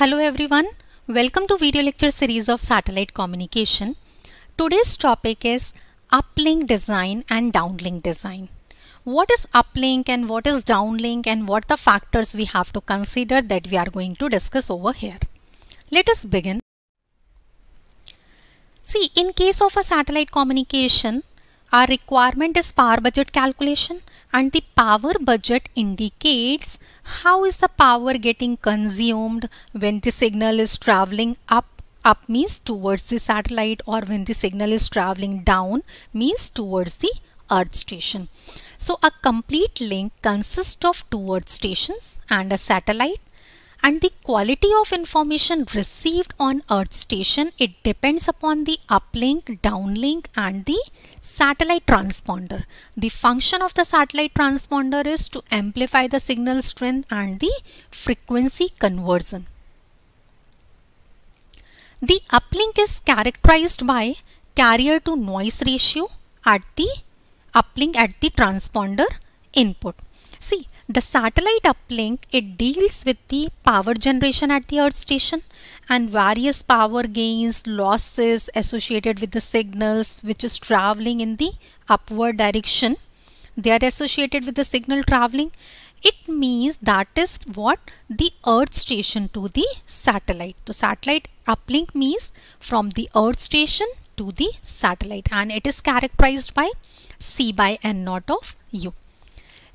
Hello everyone. Welcome to video lecture series of satellite communication. Today's topic is uplink design and downlink design. What is uplink and what is downlink and what the factors we have to consider that we are going to discuss over here. Let us begin. See, in case of a satellite communication, our requirement is power budget calculation and the power budget indicates how is the power getting consumed when the signal is traveling up up means towards the satellite or when the signal is traveling down means towards the earth station. So a complete link consists of two earth stations and a satellite and the quality of information received on earth station it depends upon the uplink downlink and the satellite transponder the function of the satellite transponder is to amplify the signal strength and the frequency conversion the uplink is characterized by carrier to noise ratio at the uplink at the transponder input see the satellite uplink, it deals with the power generation at the earth station and various power gains, losses associated with the signals which is traveling in the upward direction. They are associated with the signal traveling. It means that is what the earth station to the satellite. The satellite uplink means from the earth station to the satellite and it is characterized by C by N naught of U.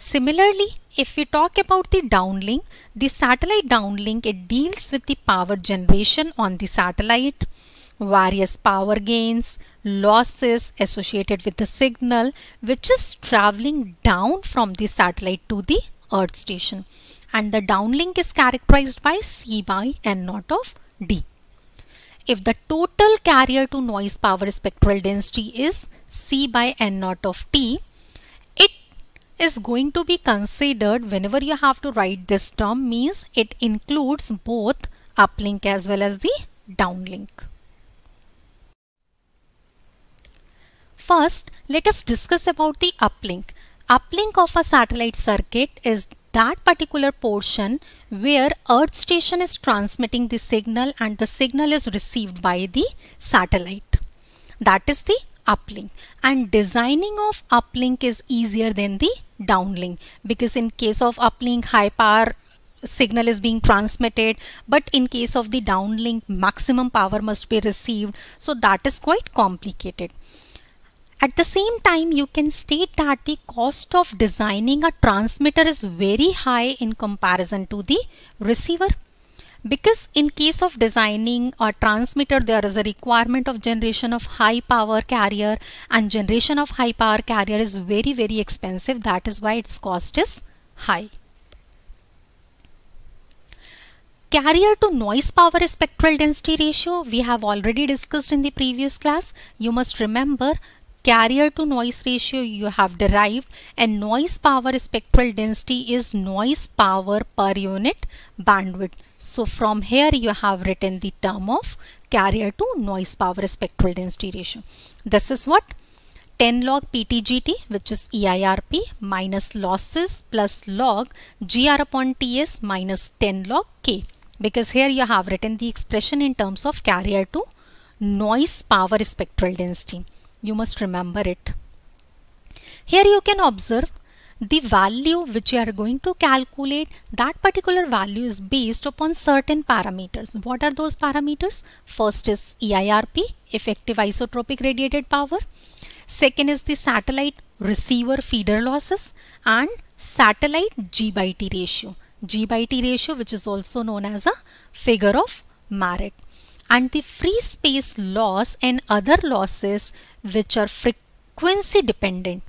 Similarly, if we talk about the downlink, the satellite downlink, it deals with the power generation on the satellite, various power gains, losses associated with the signal, which is traveling down from the satellite to the earth station. And the downlink is characterized by C by N naught of D. If the total carrier to noise power spectral density is C by N naught of T, is going to be considered whenever you have to write this term means it includes both uplink as well as the downlink. First, let us discuss about the uplink. Uplink of a satellite circuit is that particular portion where earth station is transmitting the signal and the signal is received by the satellite. That is the uplink and designing of uplink is easier than the downlink because in case of uplink high power signal is being transmitted but in case of the downlink maximum power must be received so that is quite complicated at the same time you can state that the cost of designing a transmitter is very high in comparison to the receiver because in case of designing a transmitter, there is a requirement of generation of high power carrier and generation of high power carrier is very, very expensive. That is why its cost is high. Carrier to noise power spectral density ratio we have already discussed in the previous class. You must remember carrier to noise ratio you have derived and noise power spectral density is noise power per unit bandwidth. So from here you have written the term of carrier to noise power spectral density ratio. This is what 10 log PTGT which is EIRP minus losses plus log GR upon TS minus 10 log K because here you have written the expression in terms of carrier to noise power spectral density you must remember it. Here you can observe the value which you are going to calculate that particular value is based upon certain parameters. What are those parameters? First is EIRP, effective isotropic radiated power. Second is the satellite receiver feeder losses and satellite G by T ratio. G by T ratio which is also known as a figure of merit and the free space loss and other losses which are frequency dependent.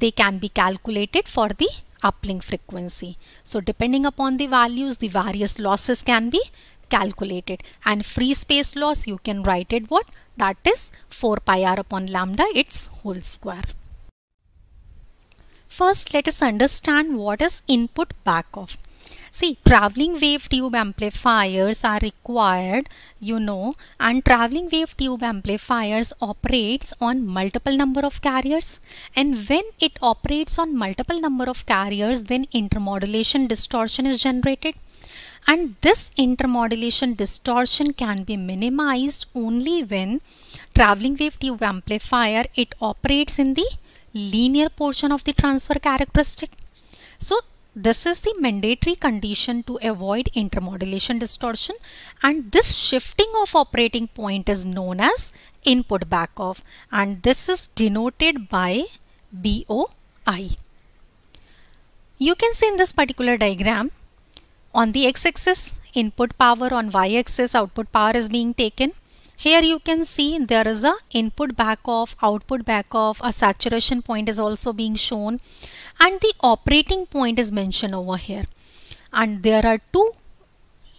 They can be calculated for the uplink frequency. So depending upon the values, the various losses can be calculated and free space loss you can write it what that is 4 pi r upon lambda its whole square. First let us understand what is input back off. See, traveling wave tube amplifiers are required, you know, and traveling wave tube amplifiers operates on multiple number of carriers. And when it operates on multiple number of carriers, then intermodulation distortion is generated and this intermodulation distortion can be minimized only when traveling wave tube amplifier it operates in the linear portion of the transfer characteristic so this is the mandatory condition to avoid intermodulation distortion and this shifting of operating point is known as input backoff and this is denoted by BOI. You can see in this particular diagram on the x-axis input power on y-axis output power is being taken here you can see there is a input back off, output back off, a saturation point is also being shown and the operating point is mentioned over here. And there are two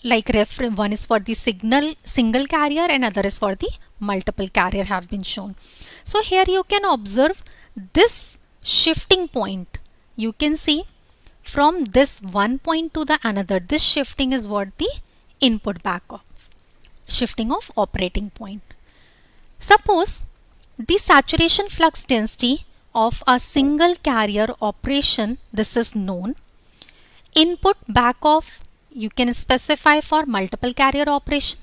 like reference, one is for the signal single carrier and other is for the multiple carrier have been shown. So here you can observe this shifting point. You can see from this one point to the another, this shifting is what the input back off shifting of operating point. Suppose the saturation flux density of a single carrier operation, this is known. Input back off, you can specify for multiple carrier operation.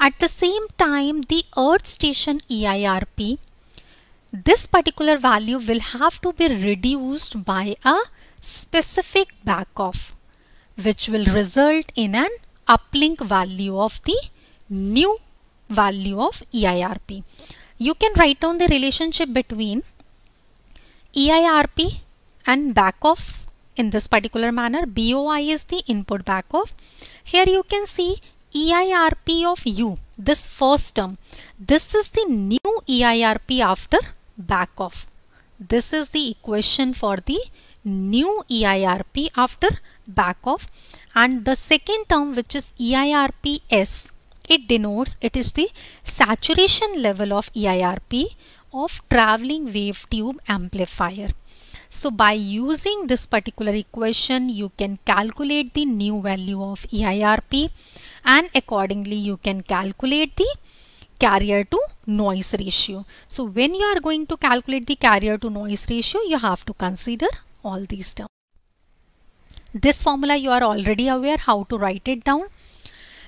At the same time, the earth station EIRP, this particular value will have to be reduced by a specific back off, which will result in an uplink value of the new value of EIRP. You can write down the relationship between EIRP and back off in this particular manner. BOI is the input back off. Here you can see EIRP of U, this first term. This is the new EIRP after back off. This is the equation for the new EIRP after back off and the second term which is EIRPS it denotes it is the saturation level of EIRP of traveling wave tube amplifier. So by using this particular equation, you can calculate the new value of EIRP and accordingly you can calculate the carrier to noise ratio. So when you are going to calculate the carrier to noise ratio, you have to consider all these terms. This formula you are already aware how to write it down.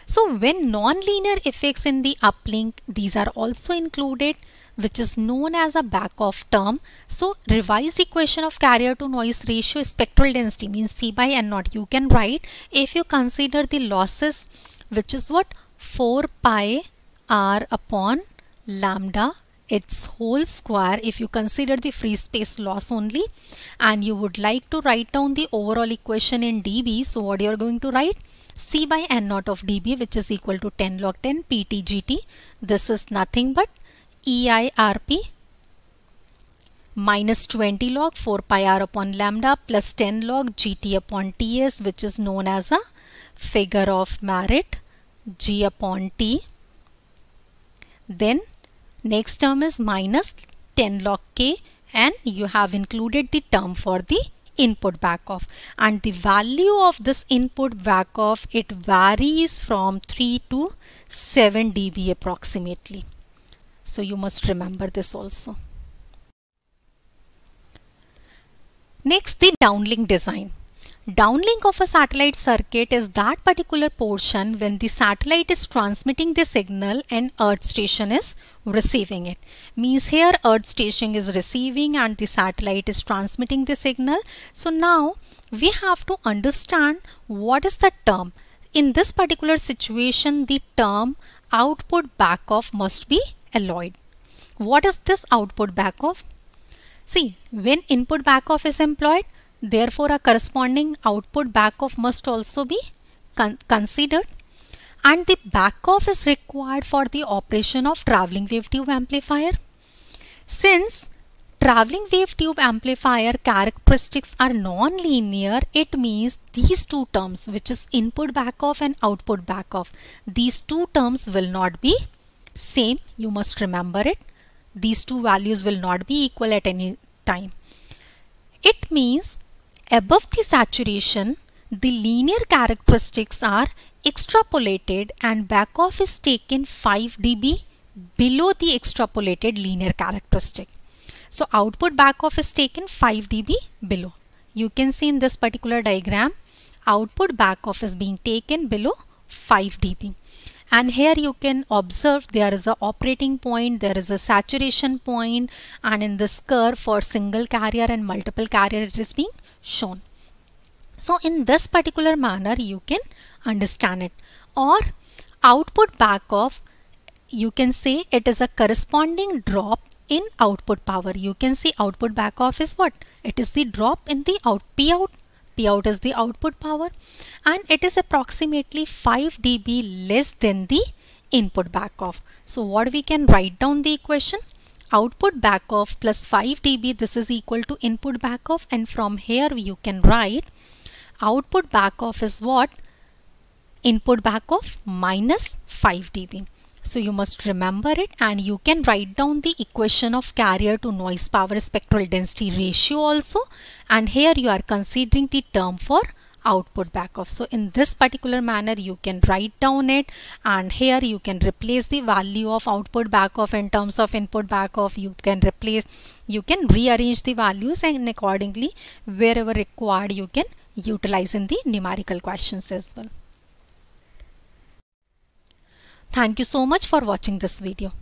So when nonlinear effects in the uplink, these are also included, which is known as a back off term. So revised equation of carrier to noise ratio spectral density means C by N naught. You can write if you consider the losses, which is what 4 pi R upon lambda its whole square if you consider the free space loss only and you would like to write down the overall equation in dB so what you're going to write C by N naught of dB which is equal to 10 log 10 PTGT this is nothing but EIRP minus 20 log 4 pi r upon lambda plus 10 log gt upon ts which is known as a figure of merit g upon t. Then Next term is minus 10 log k and you have included the term for the input back off and the value of this input back off it varies from 3 to 7 dB approximately. So you must remember this also. Next the downlink design. Downlink of a satellite circuit is that particular portion when the satellite is transmitting the signal and earth station is receiving it. Means here earth station is receiving and the satellite is transmitting the signal. So now we have to understand what is the term. In this particular situation the term output back off must be alloyed. What is this output back off? See when input back off is employed Therefore, a corresponding output back off must also be con considered. And the back off is required for the operation of traveling wave tube amplifier. Since traveling wave tube amplifier characteristics are non-linear, it means these two terms which is input back off and output back off, these two terms will not be same. You must remember it. These two values will not be equal at any time. It means Above the saturation, the linear characteristics are extrapolated and back off is taken 5 dB below the extrapolated linear characteristic. So output back off is taken 5 dB below. You can see in this particular diagram, output back off is being taken below 5 dB. And here you can observe there is a operating point, there is a saturation point and in this curve for single carrier and multiple carrier it is being shown. So in this particular manner you can understand it or output back of you can say it is a corresponding drop in output power. You can see output back off is what? It is the drop in the out P out. P out is the output power and it is approximately 5 dB less than the input back off. So what we can write down the equation? output back of plus 5 dB this is equal to input back of and from here you can write output back of is what input back of minus 5 dB. So you must remember it and you can write down the equation of carrier to noise power spectral density ratio also and here you are considering the term for output back of so in this particular manner you can write down it and here you can replace the value of output back of in terms of input back of you can replace you can rearrange the values and accordingly wherever required you can utilize in the numerical questions as well. Thank you so much for watching this video.